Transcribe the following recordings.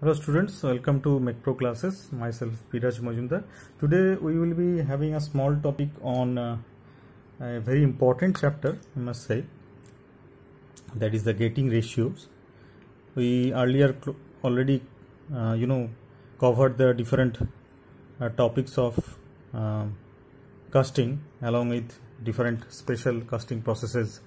Hello students, welcome to MacPro classes. Myself Piraj Majumdar. Today we will be having a small topic on uh, a very important chapter, I must say. That is the gating ratios. We earlier already, uh, you know, covered the different uh, topics of um, casting along with different special casting processes,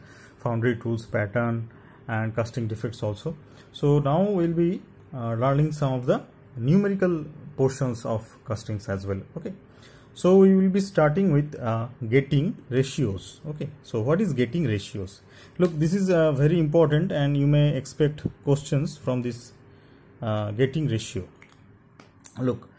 foundry tools, pattern, and casting defects also. So now we'll be uh, learning some of the numerical portions of castings as well okay so we will be starting with uh, getting ratios okay so what is getting ratios look this is uh, very important and you may expect questions from this uh, getting ratio look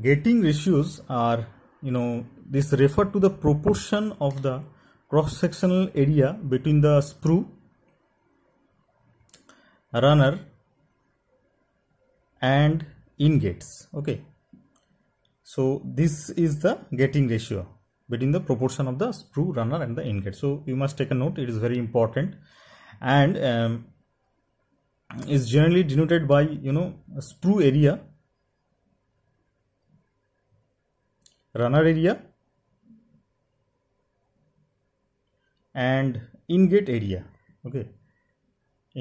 getting ratios are you know this refer to the proportion of the cross sectional area between the sprue runner and in gates okay so this is the getting ratio between the proportion of the screw runner and the in gate so you must take a note it is very important and um, is generally denoted by you know screw area runner area and in gate area okay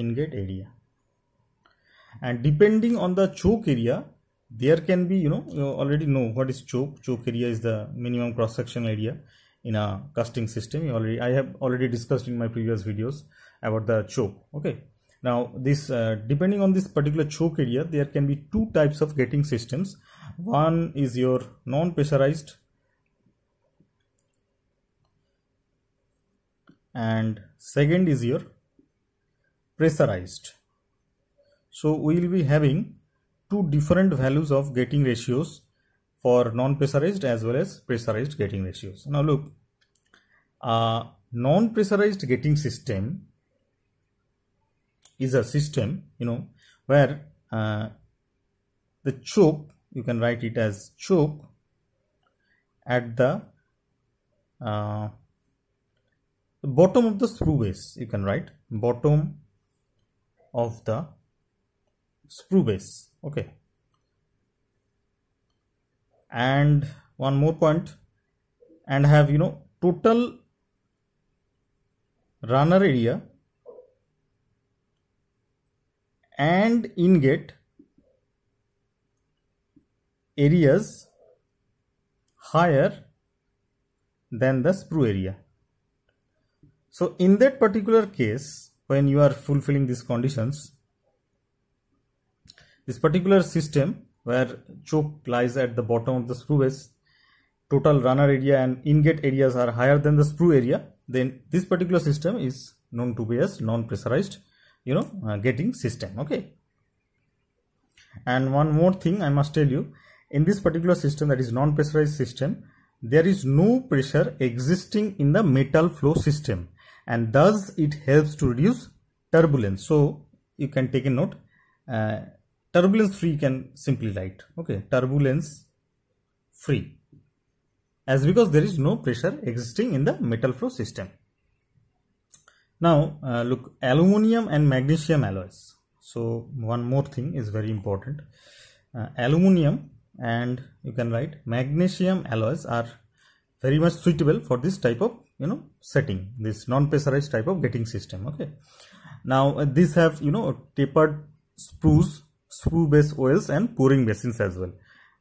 in gate area and depending on the choke area there can be you know you already know what is choke choke area is the minimum cross section area in a casting system you already i have already discussed in my previous videos about the choke okay now this uh, depending on this particular choke area there can be two types of getting systems one is your non pressurized and second is your pressurized so we will be having two different values of gating ratios for non-pressurized as well as pressurized gating ratios. Now look, uh, non-pressurized gating system is a system, you know, where uh, the choke, you can write it as choke at the uh, bottom of the screw base, you can write bottom of the sprue base okay and one more point and have you know total runner area and inget areas higher than the sprue area. So in that particular case when you are fulfilling these conditions this particular system where choke lies at the bottom of the is total runner area and ingate areas are higher than the sprue area, then this particular system is known to be as non-pressurized, you know, uh, getting system. Okay. And one more thing I must tell you, in this particular system that is non-pressurized system, there is no pressure existing in the metal flow system and thus it helps to reduce turbulence. So you can take a note. Uh, turbulence free can simply write okay turbulence free as because there is no pressure existing in the metal flow system now uh, look aluminium and magnesium alloys so one more thing is very important uh, aluminium and you can write magnesium alloys are very much suitable for this type of you know setting this non-pressurized type of getting system okay now uh, these have you know tapered sprues screw base oils and pouring basins as well.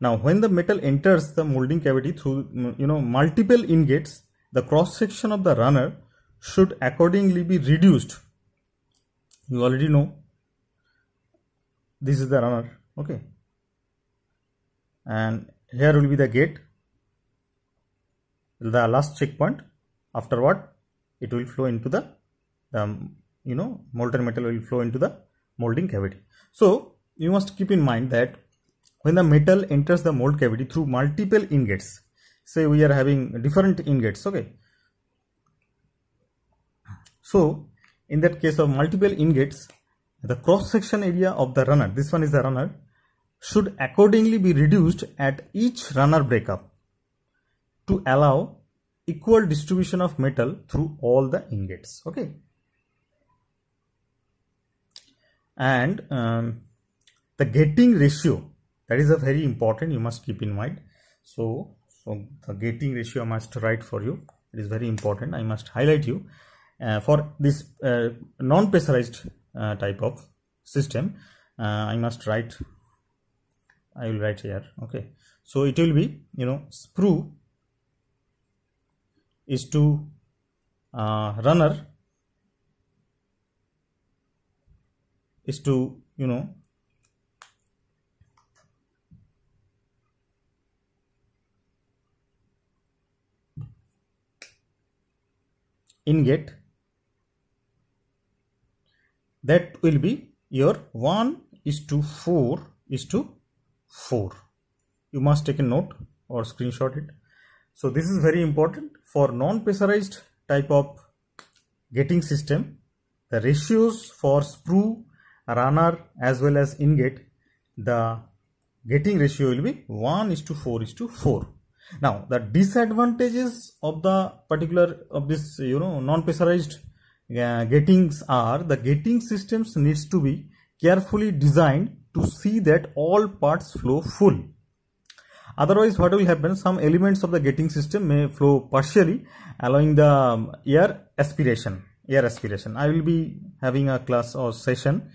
Now when the metal enters the molding cavity through you know multiple ingots, the cross section of the runner should accordingly be reduced. You already know this is the runner okay and here will be the gate the last checkpoint afterward it will flow into the, the you know molten metal will flow into the molding cavity so you must keep in mind that when the metal enters the mold cavity through multiple ingots say we are having different ingots okay so in that case of multiple ingots the cross section area of the runner this one is the runner should accordingly be reduced at each runner breakup to allow equal distribution of metal through all the ingots okay and um, the gating ratio that is a very important you must keep in mind so so the gating ratio I must write for you it is very important I must highlight you uh, for this uh, non-pressurized uh, type of system uh, I must write I will write here okay so it will be you know sprue is to uh, runner is to you know ingate that will be your 1 is to 4 is to 4 you must take a note or screenshot it so this is very important for non-pressurized type of getting system the ratios for sprue runner as well as ingate the getting ratio will be 1 is to 4 is to 4 now the disadvantages of the particular of this you know non-pressurized uh, gettings are the getting systems needs to be carefully designed to see that all parts flow full otherwise what will happen some elements of the getting system may flow partially allowing the um, air aspiration air aspiration i will be having a class or session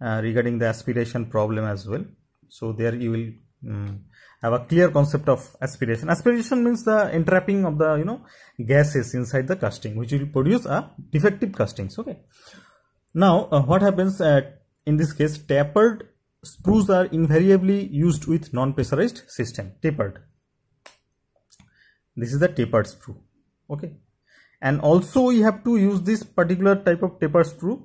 uh, regarding the aspiration problem as well so there you will um, have a clear concept of aspiration aspiration means the entrapping of the you know gases inside the casting which will produce a defective castings okay now uh, what happens uh, in this case tapered sprues are invariably used with non-pressurized system tapered this is the tapered sprue okay and also we have to use this particular type of tapered sprue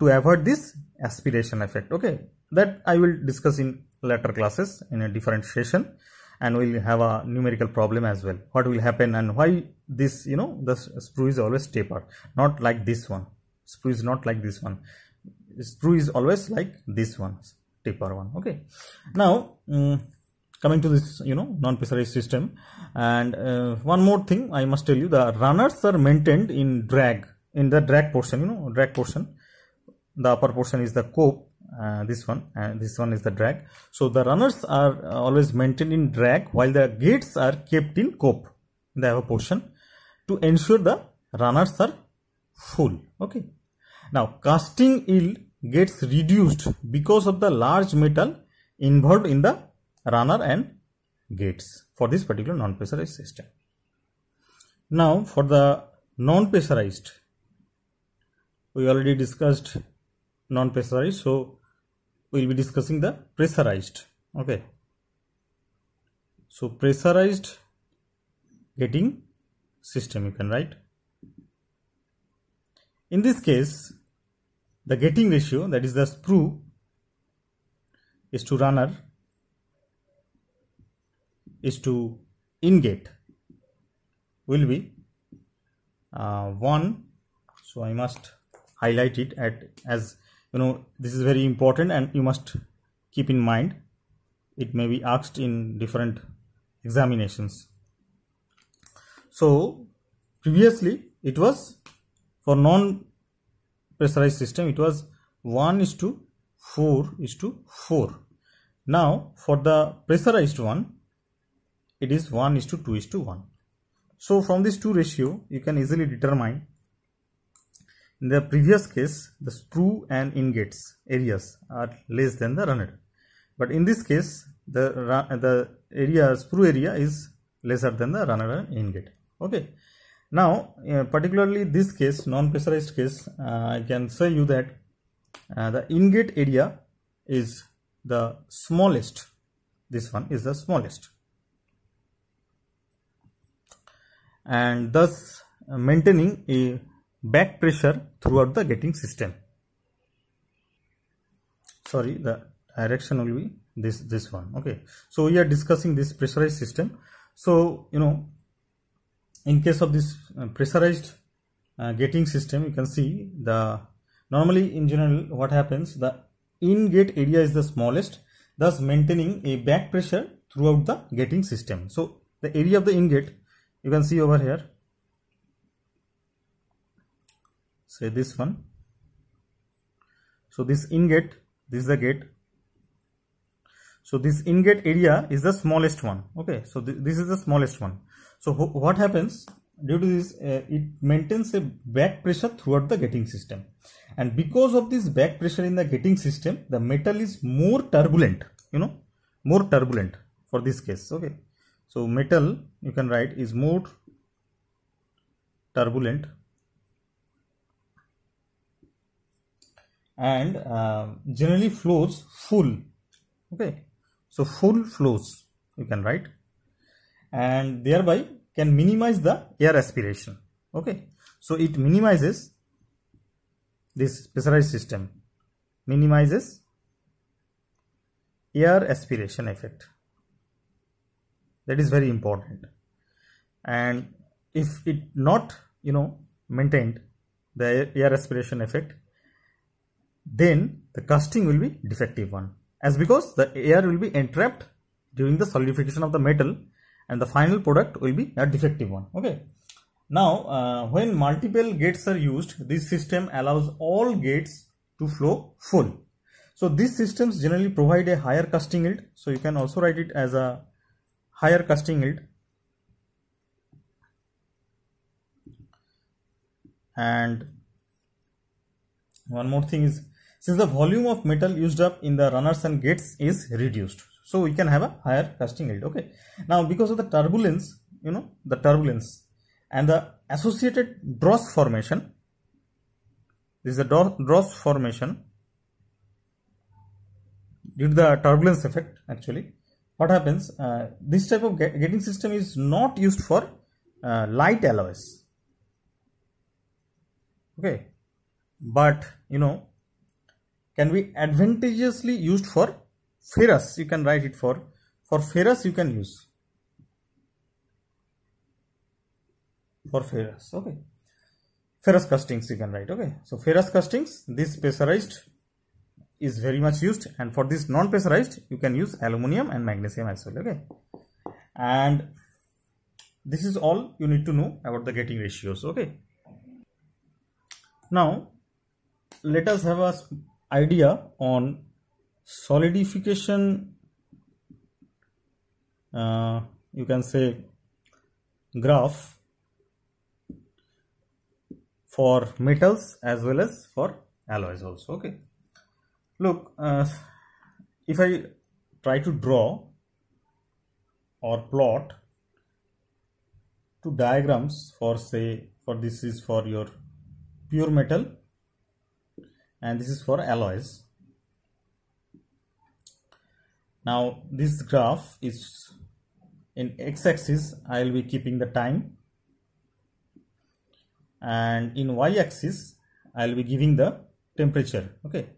to avoid this aspiration effect okay that i will discuss in later classes in a different session and we'll have a numerical problem as well what will happen and why this you know the sprue is always taper not like this one sprue is not like this one sprue is always like this one taper one okay now um, coming to this you know non-pressurized system and uh, one more thing i must tell you the runners are maintained in drag in the drag portion you know drag portion the upper portion is the cope uh, this one and uh, this one is the drag so the runners are uh, always maintained in drag while the gates are kept in cope They have a portion to ensure the runners are full okay now casting yield gets reduced because of the large metal involved in the runner and gates for this particular non-pressurized system now for the non-pressurized we already discussed non-pressurized so we will be discussing the pressurized okay so pressurized getting system you can write in this case the getting ratio that is the sprue is to runner is to ingate will be uh, 1 so I must highlight it at as you know this is very important and you must keep in mind it may be asked in different examinations so previously it was for non pressurized system it was 1 is to 4 is to 4 now for the pressurized one it is 1 is to 2 is to 1 so from this two ratio you can easily determine in the previous case, the screw and ingots areas are less than the runner. But in this case, the, the area screw area is lesser than the runner and ingate. Okay. Now, uh, particularly this case, non-pressurized case, uh, I can say you that uh, the ingate area is the smallest. This one is the smallest. And thus uh, maintaining a back pressure throughout the getting system. Sorry, the direction will be this this one. Okay, so we are discussing this pressurized system. So you know, in case of this uh, pressurized uh, getting system, you can see the normally in general what happens the in gate area is the smallest, thus maintaining a back pressure throughout the getting system. So the area of the in gate you can see over here say this one so this ingate, this is the gate so this ingate area is the smallest one okay so th this is the smallest one so what happens due to this uh, it maintains a back pressure throughout the getting system and because of this back pressure in the getting system the metal is more turbulent you know more turbulent for this case okay so metal you can write is more turbulent and uh, generally flows full okay so full flows you can write and thereby can minimize the air aspiration okay so it minimizes this pressurized system minimizes air aspiration effect that is very important and if it not you know maintained the air aspiration effect then the casting will be defective one as because the air will be entrapped during the solidification of the metal and the final product will be a defective one okay now uh, when multiple gates are used this system allows all gates to flow full so these systems generally provide a higher casting yield so you can also write it as a higher casting yield and one more thing is since the volume of metal used up in the runners and gates is reduced so we can have a higher casting yield okay now because of the turbulence you know the turbulence and the associated dross formation this is the dross formation due to the turbulence effect actually what happens uh, this type of gating system is not used for uh, light alloys okay but you know can be advantageously used for ferrous you can write it for for ferrous you can use for ferrous okay ferrous castings you can write okay so ferrous castings this pressurized is very much used and for this non pressurized you can use aluminum and magnesium as well okay and this is all you need to know about the getting ratios okay now let us have a idea on solidification uh, you can say graph for metals as well as for alloys also okay look uh, if i try to draw or plot two diagrams for say for this is for your pure metal and this is for alloys. Now this graph is in x-axis I will be keeping the time and in y-axis I will be giving the temperature okay.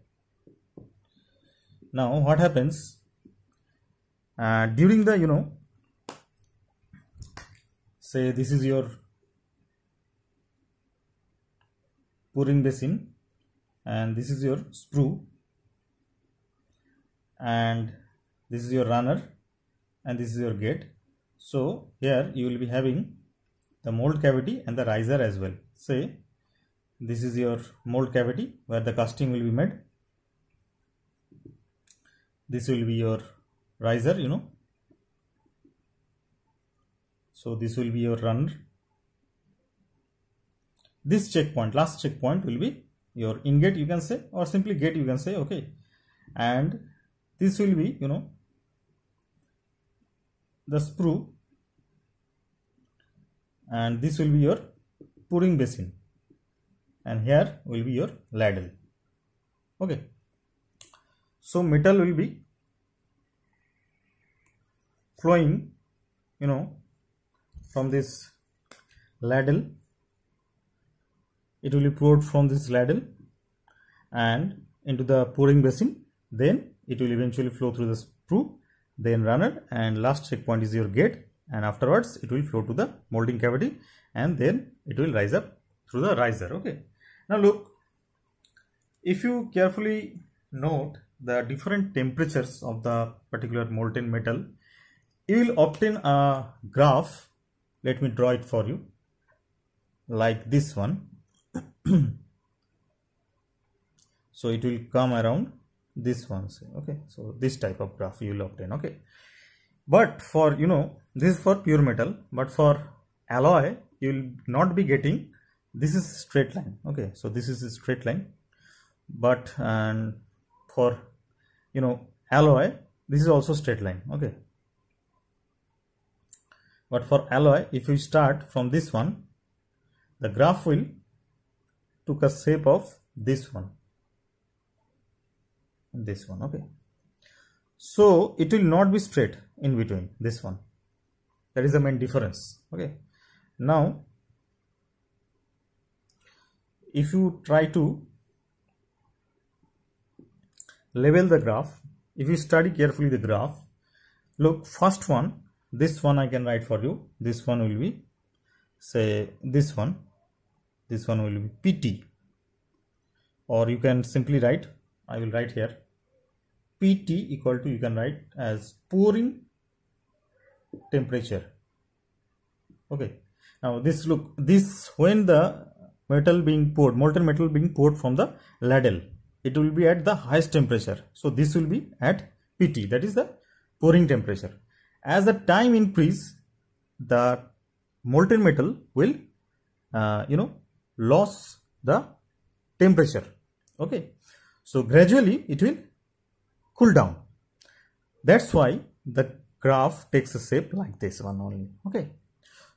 Now what happens uh, during the you know say this is your pouring basin and this is your sprue and this is your runner and this is your gate so here you will be having the mold cavity and the riser as well say this is your mold cavity where the casting will be made this will be your riser you know so this will be your runner this checkpoint last checkpoint will be your ingate, you can say or simply gate, you can say okay and this will be you know the sprue and this will be your pouring basin and here will be your ladle okay so metal will be flowing you know from this ladle it will be poured from this ladle and into the pouring basin then it will eventually flow through the screw then runner and last checkpoint is your gate and afterwards it will flow to the molding cavity and then it will rise up through the riser okay now look if you carefully note the different temperatures of the particular molten metal you will obtain a graph let me draw it for you like this one so it will come around this one okay so this type of graph you will obtain okay but for you know this is for pure metal but for alloy you will not be getting this is straight line okay so this is a straight line but and for you know alloy this is also straight line okay but for alloy if we start from this one the graph will took a shape of this one this one okay so it will not be straight in between this one that is the main difference okay now if you try to level the graph if you study carefully the graph look first one this one i can write for you this one will be say this one this one will be pt or you can simply write i will write here pt equal to you can write as pouring temperature okay now this look this when the metal being poured molten metal being poured from the ladle it will be at the highest temperature so this will be at pt that is the pouring temperature as the time increase the molten metal will uh, you know loss the temperature okay so gradually it will cool down that's why the graph takes a shape like this one only okay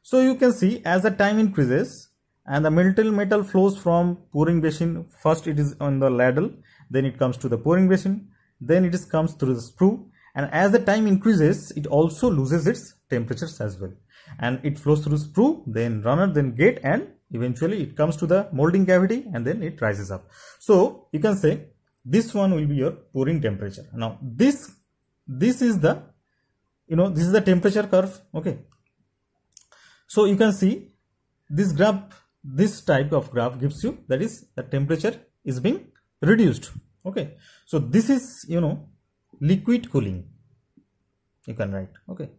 so you can see as the time increases and the metal metal flows from pouring basin first it is on the ladle then it comes to the pouring basin then it is comes through the sprue and as the time increases it also loses its temperatures as well and it flows through sprue then runner then gate and Eventually it comes to the molding cavity and then it rises up. So you can say this one will be your pouring temperature. Now this, this is the, you know, this is the temperature curve. Okay. So you can see this graph, this type of graph gives you that is the temperature is being reduced. Okay. So this is, you know, liquid cooling. You can write. Okay.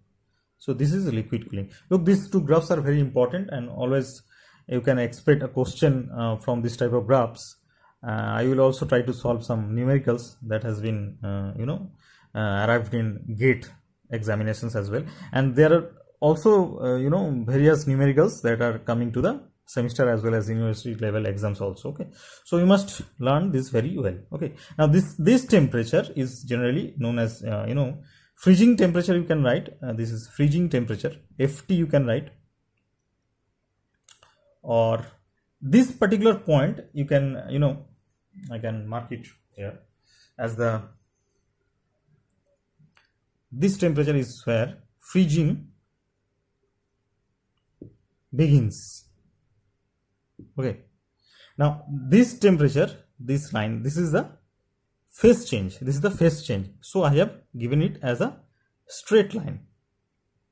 So this is liquid cooling. Look, these two graphs are very important and always you can expect a question uh, from this type of graphs uh, I will also try to solve some numericals that has been uh, you know uh, arrived in gate examinations as well and there are also uh, you know various numericals that are coming to the semester as well as university level exams also okay so you must learn this very well okay now this this temperature is generally known as uh, you know freezing temperature you can write this is freezing temperature ft you can write or this particular point you can you know I can mark it here as the this temperature is where freezing begins okay now this temperature this line this is the phase change this is the phase change so i have given it as a straight line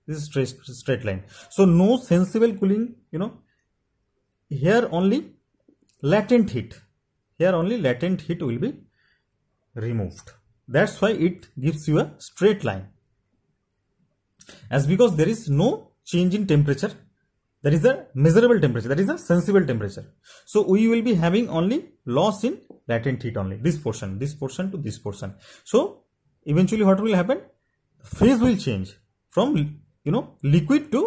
this is straight straight line so no sensible cooling you know here only latent heat here only latent heat will be removed that's why it gives you a straight line as because there is no change in temperature There is a measurable temperature that is a sensible temperature so we will be having only loss in latent heat only this portion this portion to this portion so eventually what will happen phase will change from you know liquid to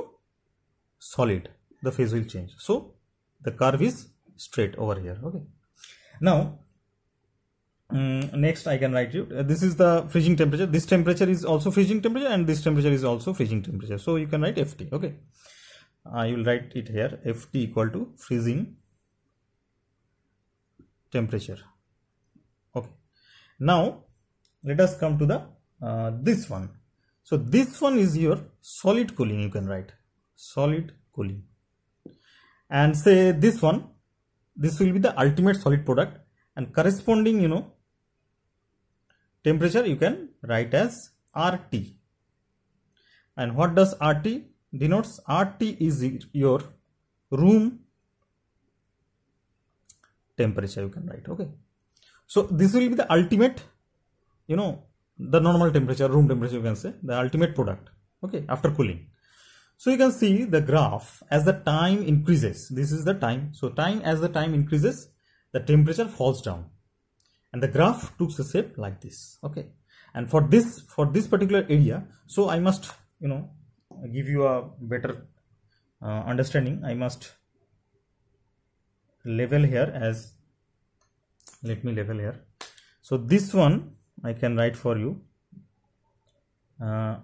solid the phase will change so the curve is straight over here okay now um, next i can write you uh, this is the freezing temperature this temperature is also freezing temperature and this temperature is also freezing temperature so you can write ft okay i will write it here ft equal to freezing temperature okay now let us come to the uh, this one so this one is your solid cooling you can write solid cooling and say this one this will be the ultimate solid product and corresponding you know temperature you can write as RT and what does RT denotes RT is your room temperature you can write okay so this will be the ultimate you know the normal temperature room temperature you can say the ultimate product okay after cooling so you can see the graph as the time increases. This is the time. So time as the time increases, the temperature falls down. And the graph takes a shape like this. Okay. And for this, for this particular area, so I must, you know, give you a better uh, understanding. I must level here as, let me level here. So this one I can write for you. Uh,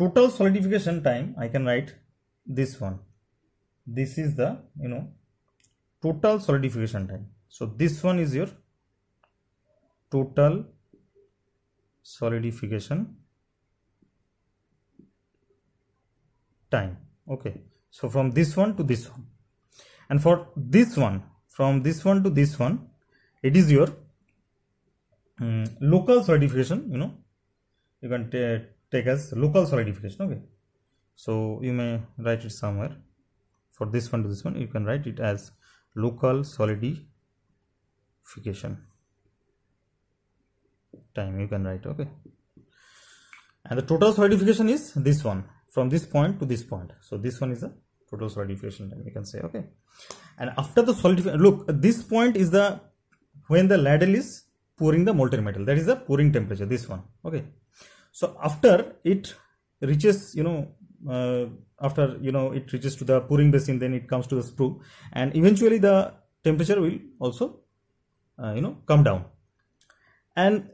total solidification time I can write this one this is the you know total solidification time so this one is your total solidification time okay so from this one to this one and for this one from this one to this one it is your um, local solidification you know you can uh, take as local solidification okay so you may write it somewhere for this one to this one you can write it as local solidification time you can write okay and the total solidification is this one from this point to this point so this one is the total solidification time you can say okay and after the solidification look this point is the when the ladle is pouring the molten metal that is the pouring temperature this one okay so after it reaches you know uh, after you know it reaches to the pouring basin then it comes to the sprue and eventually the temperature will also uh, you know come down and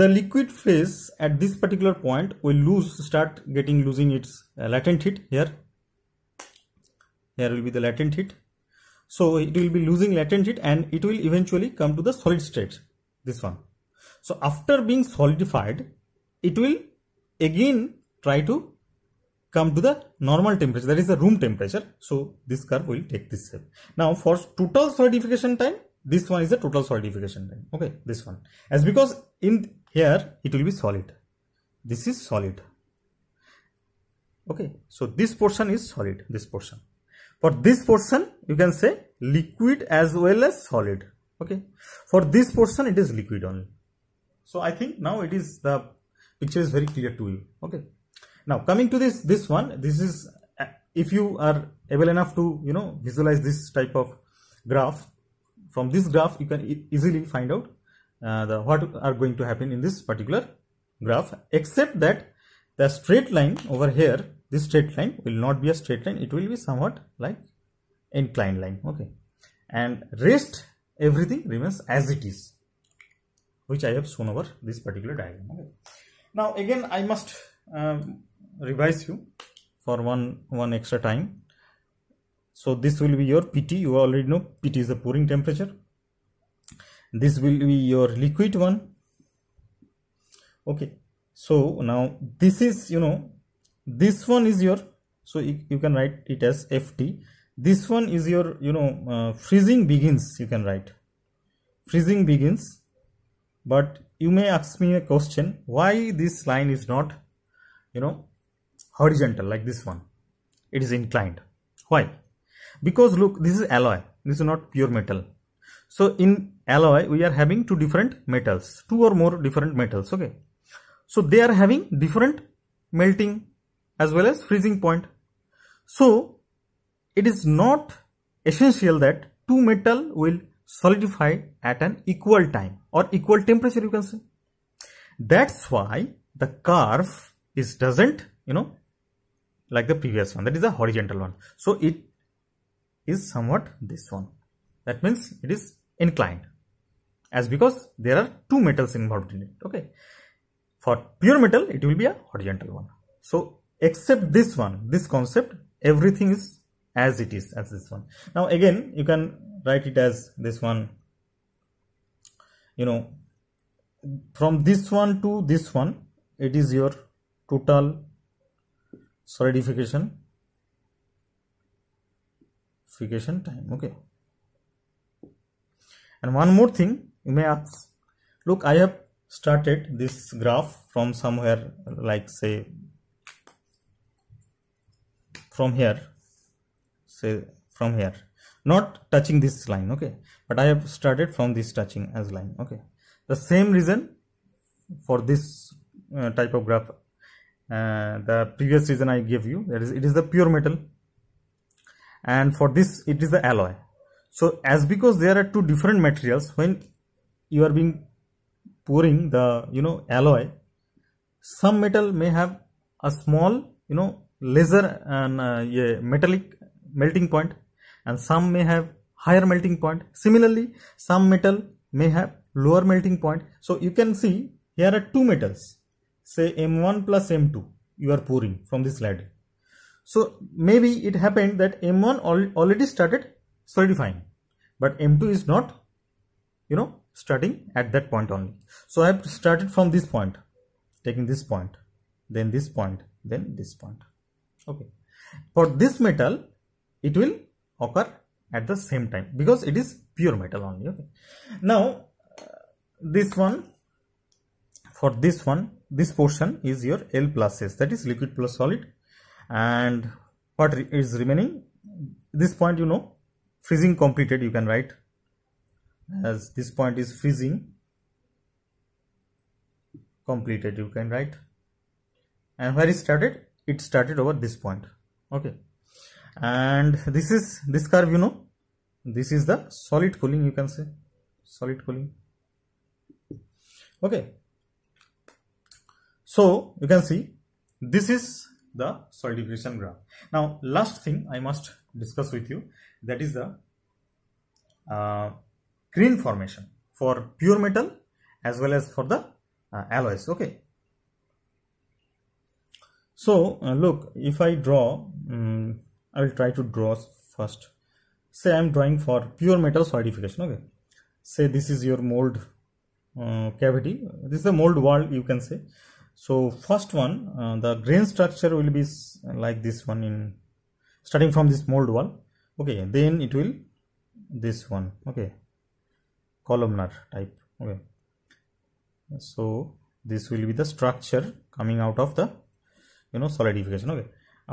the liquid phase at this particular point will lose start getting losing its uh, latent heat here here will be the latent heat so it will be losing latent heat and it will eventually come to the solid state this one so after being solidified it will again try to come to the normal temperature that is the room temperature so this curve will take this shape now for total solidification time this one is the total solidification time okay this one as because in here it will be solid this is solid okay so this portion is solid this portion for this portion you can say liquid as well as solid okay for this portion it is liquid only so i think now it is the picture is very clear to you okay now coming to this this one this is uh, if you are able enough to you know visualize this type of graph from this graph you can e easily find out uh, the what are going to happen in this particular graph except that the straight line over here this straight line will not be a straight line it will be somewhat like inclined line okay and rest everything remains as it is which I have shown over this particular diagram okay now again i must um, revise you for one one extra time so this will be your pt you already know pt is the pouring temperature this will be your liquid one okay so now this is you know this one is your so you, can write it as ft this one is your you know uh, freezing begins you can write freezing begins but you may ask me a question why this line is not you know horizontal like this one it is inclined why because look this is alloy this is not pure metal so in alloy we are having two different metals two or more different metals okay so they are having different melting as well as freezing point so it is not essential that two metal will solidify at an equal time or equal temperature you can say that's why the curve is doesn't you know like the previous one that is a horizontal one so it is somewhat this one that means it is inclined as because there are two metals involved in it okay for pure metal it will be a horizontal one so except this one this concept everything is as it is as this one now again you can write it as this one you know from this one to this one it is your total solidification fication time okay and one more thing you may ask look i have started this graph from somewhere like say from here say from here not touching this line okay but i have started from this touching as line okay the same reason for this uh, type of graph uh, the previous reason i gave you that is it is the pure metal and for this it is the alloy so as because there are two different materials when you are being pouring the you know alloy some metal may have a small you know laser and uh, yeah, metallic melting point and some may have higher melting point. Similarly, some metal may have lower melting point. So you can see here are two metals, say M1 plus M2 you are pouring from this ladle. So maybe it happened that M1 al already started solidifying, but M2 is not, you know, starting at that point only. So I have started from this point, taking this point, then this point, then this point. Okay. For this metal, it will occur at the same time because it is pure metal only okay now uh, this one for this one this portion is your L plus S that is liquid plus solid and what is remaining this point you know freezing completed you can write as this point is freezing completed you can write and where it started it started over this point okay and this is this curve you know this is the solid cooling you can say solid cooling okay so you can see this is the solidification graph now last thing i must discuss with you that is the uh, green formation for pure metal as well as for the uh, alloys okay so uh, look if i draw um, I will try to draw first say I'm drawing for pure metal solidification okay say this is your mold uh, cavity this is the mold wall you can say so first one uh, the grain structure will be like this one in starting from this mold wall okay then it will this one okay columnar type okay so this will be the structure coming out of the you know solidification okay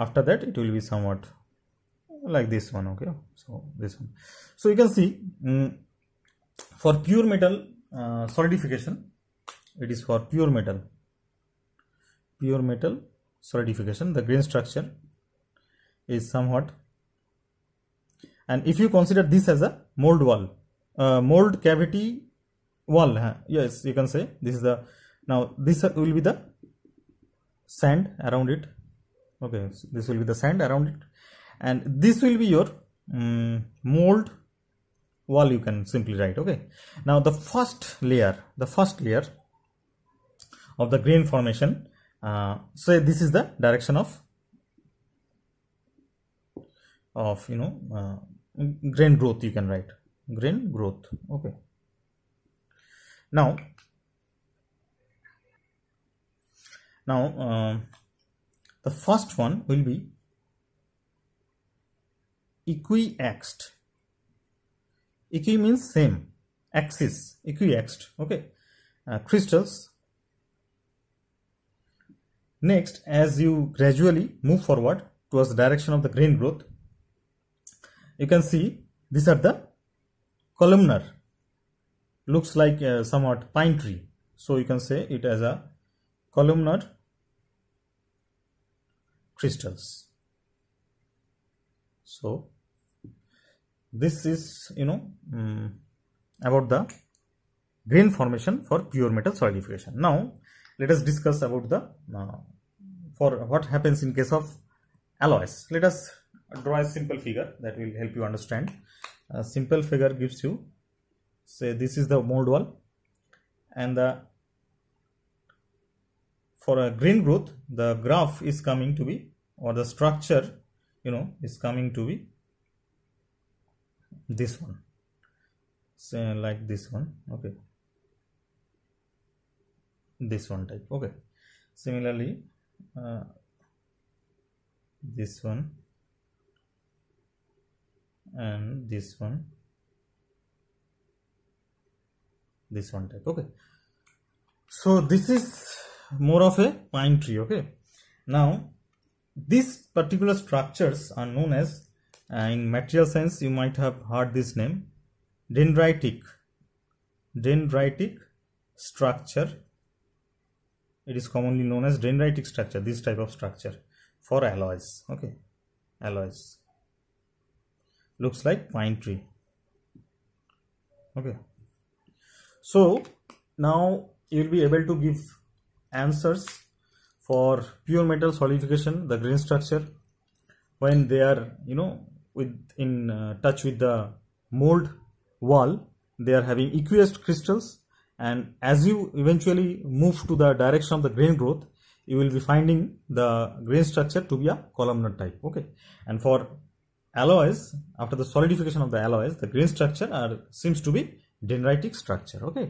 after that it will be somewhat like this one okay so this one so you can see um, for pure metal uh, solidification it is for pure metal pure metal solidification the grain structure is somewhat and if you consider this as a mold wall uh, mold cavity wall huh? yes you can say this is the now this will be the sand around it okay so this will be the sand around it and this will be your um, mold wall you can simply write okay now the first layer the first layer of the grain formation uh, so this is the direction of of you know uh, grain growth you can write grain growth okay now now uh, the first one will be equiaxed equi means same axis equiaxed okay uh, crystals next as you gradually move forward towards the direction of the grain growth you can see these are the columnar looks like uh, somewhat pine tree so you can say it as a columnar crystals so this is you know um, about the grain formation for pure metal solidification now let us discuss about the uh, for what happens in case of alloys let us draw a simple figure that will help you understand a simple figure gives you say this is the mold wall and the for a grain growth the graph is coming to be or the structure you know is coming to be this one so like this one okay this one type okay similarly uh, this one and this one this one type okay so this is more of a pine tree okay now these particular structures are known as uh, in material science, you might have heard this name dendritic. Dendritic structure. It is commonly known as dendritic structure, this type of structure for alloys. Okay, alloys looks like pine tree. Okay, so now you will be able to give answers for pure metal solidification, the grain structure when they are you know with in uh, touch with the mold wall they are having aqueous crystals and as you eventually move to the direction of the grain growth you will be finding the grain structure to be a columnar type okay and for alloys after the solidification of the alloys the grain structure are, seems to be dendritic structure okay